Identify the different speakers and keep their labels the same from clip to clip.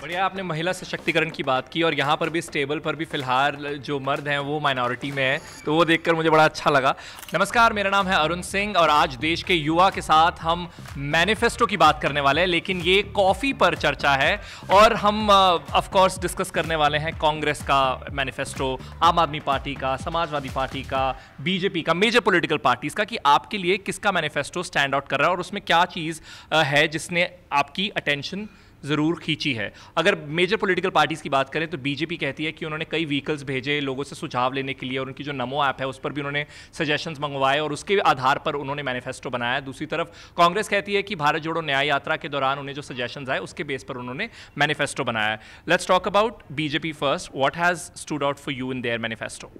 Speaker 1: बढ़िया आपने महिला सशक्तिकरण की बात की और यहाँ पर भी इस टेबल पर भी फिलहाल जो मर्द हैं वो माइनॉरिटी में हैं तो वो देखकर मुझे बड़ा अच्छा लगा नमस्कार मेरा नाम है अरुण सिंह और आज देश के युवा के साथ हम मैनिफेस्टो की बात करने वाले हैं लेकिन ये कॉफ़ी पर चर्चा है और हम ऑफकोर्स uh, डिस्कस करने वाले हैं कांग्रेस का मैनिफेस्टो आम आदमी पार्टी का समाजवादी पार्टी का बीजेपी का मेजर पोलिटिकल पार्टीज़ का कि आपके लिए किसका मैनिफेस्टो स्टैंड आउट कर रहा है और उसमें क्या चीज़ uh, है जिसने आपकी अटेंशन ज़रूर खींची है अगर मेजर पॉलिटिकल पार्टीज़ की बात करें तो बीजेपी कहती है कि उन्होंने कई व्हीकल्स भेजे लोगों से सुझाव लेने के लिए और उनकी जो नमो ऐप है उस पर भी उन्होंने सजेशंस मंगवाए और उसके आधार पर उन्होंने मैनिफेस्टो बनाया दूसरी तरफ कांग्रेस कहती है कि भारत जोड़ो न्याय यात्रा के दौरान उन्हें जो सजेशन आए उसके बेस पर उन्होंने मैनिफेस्टो बनाया let's talk about BJP first what has stood out for you in their manifesto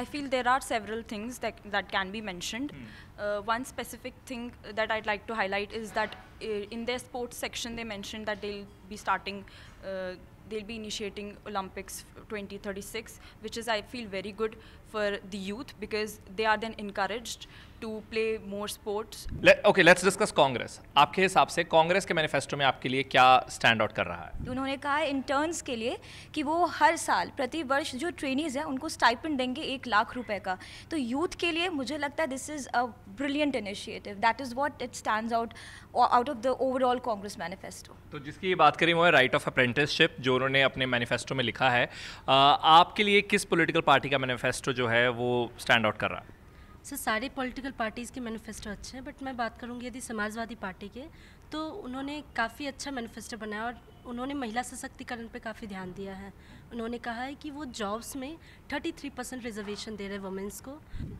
Speaker 1: I feel there are several things that, that can be mentioned. Hmm. Uh, one specific thing that I'd like to highlight is that uh, in their sports section, they mentioned that they'll be starting uh, they'll be initiating Olympics 2036, which is, I feel, very good for the youth because they are then encouraged to play more sports. Let, okay, let's discuss Congress. आपके हिसाब से कांग्रेस के manifesto में आपके लिए क्या stand out कर रहा है उन्होंने कहा है इंटर्न्स के लिए कि वो हर साल प्रति वर्ष जो ट्रेनिज हैं उनको स्टाइपन देंगे एक लाख रुपए का तो यूथ के लिए मुझे लगता है this is a brilliant initiative that is what it stands out out of the overall Congress manifesto तो जिसकी बात वो है राइट ऑफ अप्रेंटिसशिप जो दोनों ने अपने मैनिफेस्टो में लिखा है आपके लिए किस पोलिटिकल पार्टी का मैनिफेस्टो जो है वो स्टैंड आउट कर रहा है सर सारे पॉलिटिकल पार्टीज़ के मैनिफेस्टो अच्छे हैं बट मैं बात करूँगी यदि समाजवादी पार्टी के तो उन्होंने काफ़ी अच्छा मैनिफेस्टो बनाया और उन्होंने महिला सशक्तिकरण पे काफ़ी ध्यान दिया है उन्होंने कहा है कि वो जॉब्स में 33 परसेंट रिजर्वेशन दे रहे हैं वुमेंस को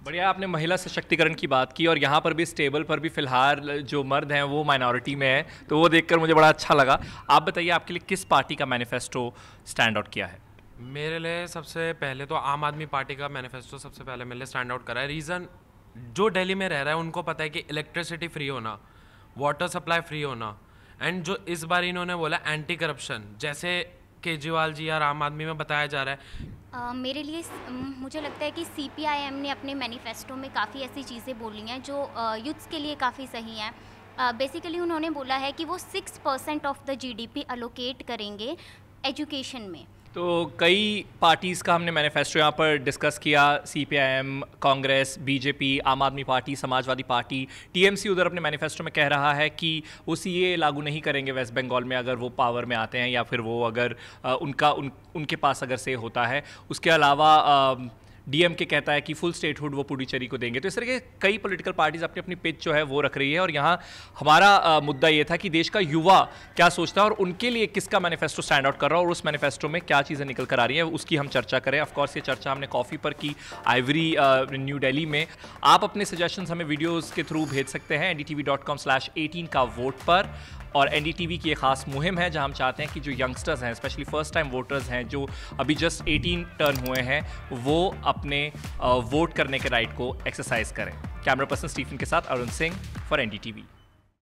Speaker 1: बढ़िया आपने महिला सशक्तिकरण की बात की और यहाँ पर भी इस टेबल पर भी फिलहाल जो मर्द हैं वो माइनॉरिटी में है तो वो देखकर मुझे बड़ा अच्छा लगा आप बताइए आपके लिए किस पार्टी का मैनिफेस्टो स्टैंड आउट किया है मेरे लिए सबसे पहले तो आम आदमी पार्टी का मैनिफेस्टो सबसे पहले मेरे लिए स्टैंड आउट करा है रीज़न जो दिल्ली में रह रहा है उनको पता है कि इलेक्ट्रिसिटी फ्री होना वाटर सप्लाई फ्री होना एंड जो इस बार इन्होंने बोला एंटी करप्शन जैसे केजरीवाल जी और आम आदमी में बताया जा रहा है Uh, मेरे लिए मुझे लगता है कि सी ने अपने मैनिफेस्टो में काफ़ी ऐसी चीज़ें बोली हैं जो यूथ्स के लिए काफ़ी सही हैं बेसिकली uh, उन्होंने बोला है कि वो six percent of the GDP allocate करेंगे एजुकेशन में तो कई पार्टीज़ का हमने मैनिफेस्टो यहाँ पर डिस्कस किया C P I M Congress BJP Aam Aadmi party Samajwadi party TMC उधर अपने मैनिफेस्टो में कह रहा है कि वो सी ए लागू नहीं करेंगे वेस्ट बंगाल में अगर वो पावर में आते हैं या फिर वो अगर उनका उन उनके पास अगर से होता है उसके अलावा डीएम के कहता है कि फुल स्टेटहुड वो पुडुचेरी को देंगे तो इस तरह के कई पोलिटिकल पार्टीज अपनी अपनी पिच जो है वो रख रही है और यहाँ हमारा आ, मुद्दा ये था कि देश का युवा क्या सोचता है और उनके लिए किसका मैनिफेस्टो स्टैंड आउट कर रहा है और उस मैनिफेस्टो में क्या चीज़ें निकल कर आ रही है उसकी हम चर्चा करें ऑफकोर्स ये चर्चा हमने कॉफ़ी पर की आइवरी न्यू डेली में आप अपने सजेशन हमें वीडियोज़ के थ्रू भेज सकते हैं एन का वोट पर और एन की एक खास मुहिम है जहां हम चाहते हैं कि जो यंगस्टर्स हैं स्पेशली फर्स्ट टाइम वोटर्स हैं जो अभी जस्ट एटीन टर्न हुए हैं वो अपने वोट uh, करने के राइट को एक्सरसाइज करें कैमरा पर्सन स्टीफन के साथ अरुण सिंह फॉर वी